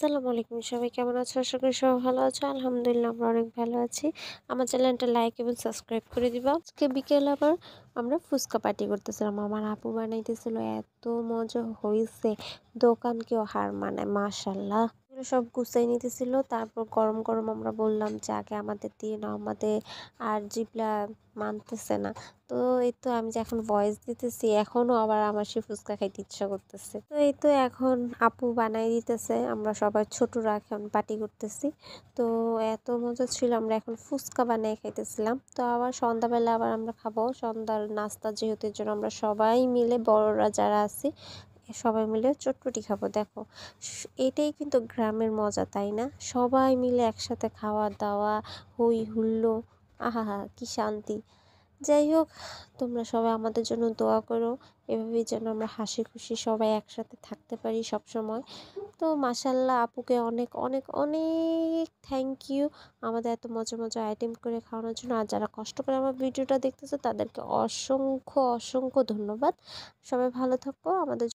আসসালামু আলাইকুম সবাই কেমন আছো আশা করি সবাই ভালো আছো আলহামদুলিল্লাহ আমরা অনেক ভালো আছি আমার চ্যানেলটা লাইক এবং সাবস্ক্রাইব করে দিবা আজকে বিকেল আবার আমরা ফুচকা পার্টি করতেছিলাম আমার আপু বানাইতেছিল এত মজা হয়েছে কেউ হার মানে মাশাল্লাহ সব গুছাই নিতেছিল তারপর গরম গরম আমরা বললাম যে আগে আমাদের দিয়ে নাও আমাদের আর জিপলা মানতেছে না তো এই তো আমি যে এখন ভয়েস দিতেছি এখনও আবার আমার সে ফুচকা খাইতে ইচ্ছা করতেছে তো এই তো এখন আপু বানাই দিতেছে আমরা সবাই ছোটরা এখন পার্টি করতেছি তো এত মজা ছিল আমরা এখন ফুচকা বানিয়ে খাইতেছিলাম তো আবার সন্ধ্যাবেলা আবার আমরা খাবো সন্ধ্যার নাস্তা যেহেতু এর জন্য আমরা সবাই মিলে বড়রা যারা আছি সবাই মিলে চটপটি খাবো দেখো এটাই কিন্তু গ্রামের মজা তাই না সবাই মিলে একসাথে খাওয়া দাওয়া হই হুল্লো আহা কি শান্তি যাই হোক তোমরা সবাই আমাদের জন্য দোয়া করো এভাবেই যেন আমরা হাসি খুশি সবাই একসাথে থাকতে পারি সব সময় তো মাসাল্লাহ আপুকে অনেক অনেক অনেক থ্যাংক ইউ আমাদের এত মজা মজা আইটেম করে খাওয়ানোর জন্য আর যারা কষ্ট করে আমার ভিডিওটা দেখতেছো তাদেরকে অসংখ্য অসংখ্য ধন্যবাদ সবাই ভালো থাকো আমাদের